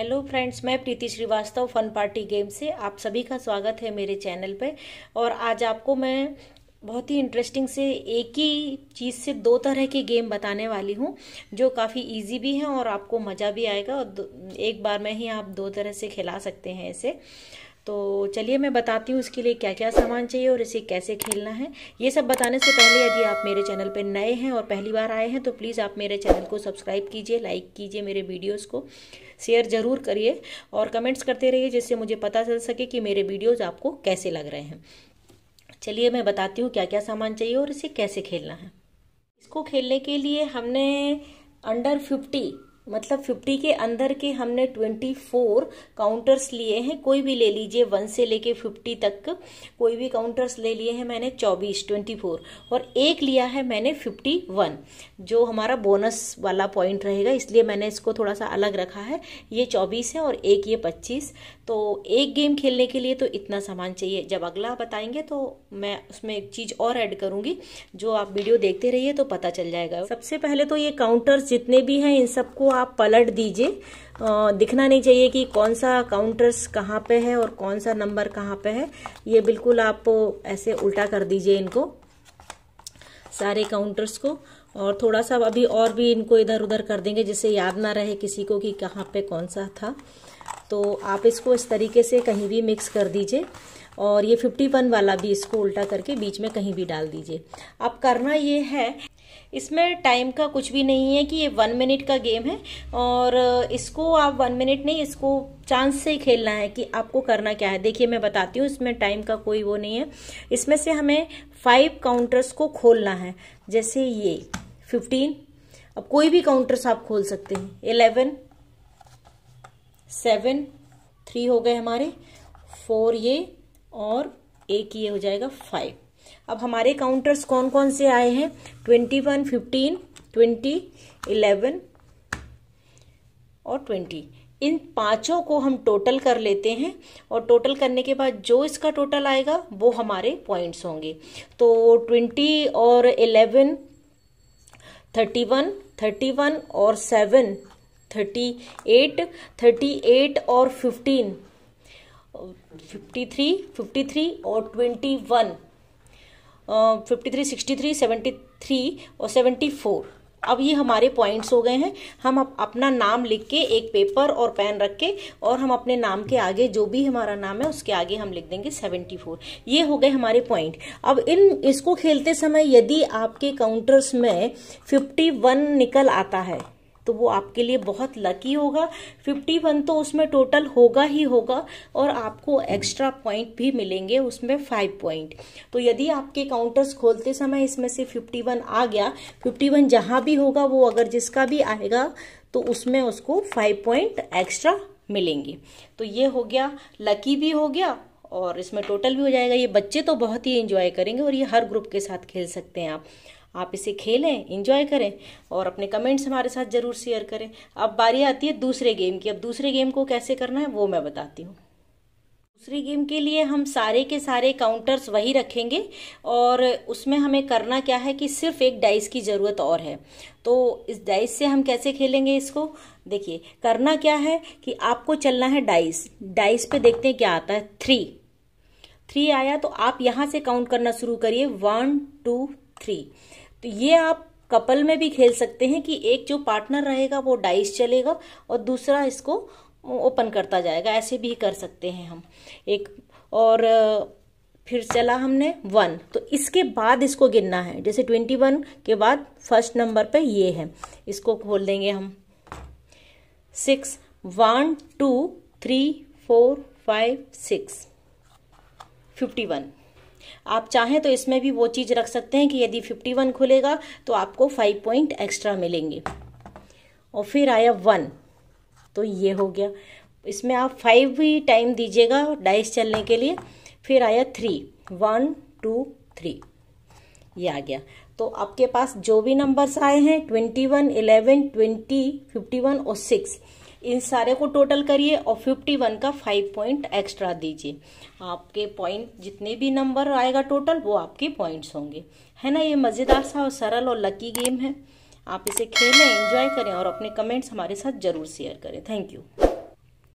hello friends मैं Preeti Srivastava fun party game से आप सभी का स्वागत है मेरे चैनल पे और आज आपको मैं बहुत ही इंटरेस्टिंग से एक ही चीज़ से दो तरह के गेम बताने वाली हूँ जो काफ़ी इजी भी हैं और आपको मज़ा भी आएगा और एक बार में ही आप दो तरह से खिला सकते हैं इसे तो चलिए मैं बताती हूँ इसके लिए क्या क्या सामान चाहिए और इसे कैसे खेलना है ये सब बताने से पहले यदि आप मेरे चैनल पर नए हैं और पहली बार आए हैं तो प्लीज़ आप मेरे चैनल को सब्सक्राइब कीजिए लाइक कीजिए मेरे वीडियोज़ को शेयर ज़रूर करिए और कमेंट्स करते रहिए जिससे मुझे पता चल सके कि मेरे वीडियोज़ आपको कैसे लग रहे हैं चलिए मैं बताती हूँ क्या क्या सामान चाहिए और इसे कैसे खेलना है इसको खेलने के लिए हमने अंडर फिफ्टी मतलब 50 के अंदर के हमने 24 काउंटर्स लिए हैं कोई भी ले लीजिए वन से लेके 50 तक कोई भी काउंटर्स ले लिए हैं मैंने 24 24 और एक लिया है मैंने 51 जो हमारा बोनस वाला पॉइंट रहेगा इसलिए मैंने इसको थोड़ा सा अलग रखा है ये 24 है और एक ये 25 तो एक गेम खेलने के लिए तो इतना सामान चाहिए जब अगला बताएंगे तो मैं उसमें एक चीज़ और ऐड करूँगी जो आप वीडियो देखते रहिए तो पता चल जाएगा सबसे पहले तो ये काउंटर्स जितने भी हैं इन सबको आप पलट दीजिए दिखना नहीं चाहिए कि कौन सा काउंटर्स कहाँ पे है और कौन सा नंबर कहाँ पे है ये बिल्कुल आप ऐसे उल्टा कर दीजिए इनको सारे काउंटर्स को और थोड़ा सा अभी और भी इनको इधर उधर कर देंगे जिससे याद ना रहे किसी को कि कहाँ पे कौन सा था तो आप इसको इस तरीके से कहीं भी मिक्स कर दीजिए और ये फिफ्टी वन वाला भी इसको उल्टा करके बीच में कहीं भी डाल दीजिए अब करना ये है इसमें टाइम का कुछ भी नहीं है कि ये वन मिनट का गेम है और इसको आप वन मिनट नहीं इसको चांस से ही खेलना है कि आपको करना क्या है देखिए मैं बताती हूँ इसमें टाइम का कोई वो नहीं है इसमें से हमें फाइव काउंटर्स को खोलना है जैसे ये फिफ्टीन अब कोई भी काउंटर्स आप खोल सकते हैं इलेवन सेवन थ्री हो गए हमारे फोर ये और एक ये हो जाएगा फाइव अब हमारे काउंटर्स कौन कौन से आए हैं twenty one fifteen twenty eleven और ट्वेंटी इन पांचों को हम टोटल कर लेते हैं और टोटल करने के बाद जो इसका टोटल आएगा वो हमारे पॉइंट्स होंगे तो ट्वेंटी और eleven thirty one thirty one और seven thirty eight thirty eight और fifteen fifty three fifty three और twenty one fifty three sixty three seventy three और सेवेंटी फोर अब ये हमारे पॉइंट्स हो गए हैं हम अप, अपना नाम लिख के एक पेपर और पेन रख के और हम अपने नाम के आगे जो भी हमारा नाम है उसके आगे हम लिख देंगे सेवेंटी फोर ये हो गए हमारे पॉइंट अब इन इसको खेलते समय यदि आपके काउंटर्स में फिफ्टी वन निकल आता है तो वो आपके लिए बहुत लकी होगा 51 तो उसमें टोटल होगा ही होगा और आपको एक्स्ट्रा पॉइंट भी मिलेंगे उसमें फाइव पॉइंट तो यदि आपके काउंटर्स खोलते समय इसमें से 51 आ गया 51 जहां भी होगा वो अगर जिसका भी आएगा तो उसमें उसको फाइव पॉइंट एक्स्ट्रा मिलेंगे तो ये हो गया लकी भी हो गया और इसमें टोटल भी हो जाएगा ये बच्चे तो बहुत ही एंजॉय करेंगे और ये हर ग्रुप के साथ खेल सकते हैं आप आप इसे खेलें इंजॉय करें और अपने कमेंट्स हमारे साथ ज़रूर शेयर करें अब बारी आती है दूसरे गेम की अब दूसरे गेम को कैसे करना है वो मैं बताती हूँ दूसरी गेम के लिए हम सारे के सारे काउंटर्स वही रखेंगे और उसमें हमें करना क्या है कि सिर्फ एक डाइस की ज़रूरत और है तो इस डाइस से हम कैसे खेलेंगे इसको देखिए करना क्या है कि आपको चलना है डाइस डाइस पे देखते हैं क्या आता है थ्री थ्री आया तो आप यहाँ से काउंट करना शुरू करिए वन टू थ्री तो ये आप कपल में भी खेल सकते हैं कि एक जो पार्टनर रहेगा वो डाइस चलेगा और दूसरा इसको ओपन करता जाएगा ऐसे भी कर सकते हैं हम एक और फिर चला हमने वन तो इसके बाद इसको गिनना है जैसे ट्वेंटी वन के बाद फर्स्ट नंबर पे ये है इसको खोल देंगे हम six one two three four five six fifty one आप चाहें तो इसमें भी वो चीज़ रख सकते हैं कि यदि 51 खुलेगा तो आपको फाइव पॉइंट एक्स्ट्रा मिलेंगे और फिर आया वन तो ये हो गया इसमें आप फाइव भी टाइम दीजिएगा डाइस चलने के लिए फिर आया थ्री वन टू थ्री ये आ गया तो आपके पास जो भी नंबर्स आए हैं twenty one eleven twenty fifty one और सिक्स इन सारे को टोटल करिए और फिफ्टी वन का फाइव पॉइंट एक्स्ट्रा दीजिए आपके पॉइंट जितने भी नंबर आएगा टोटल वो आपके पॉइंट्स होंगे है ना ये मज़ेदार सा और सरल और लकी गेम है आप इसे खेलें एंजॉय करें और अपने कमेंट्स हमारे साथ ज़रूर शेयर करें थैंक यू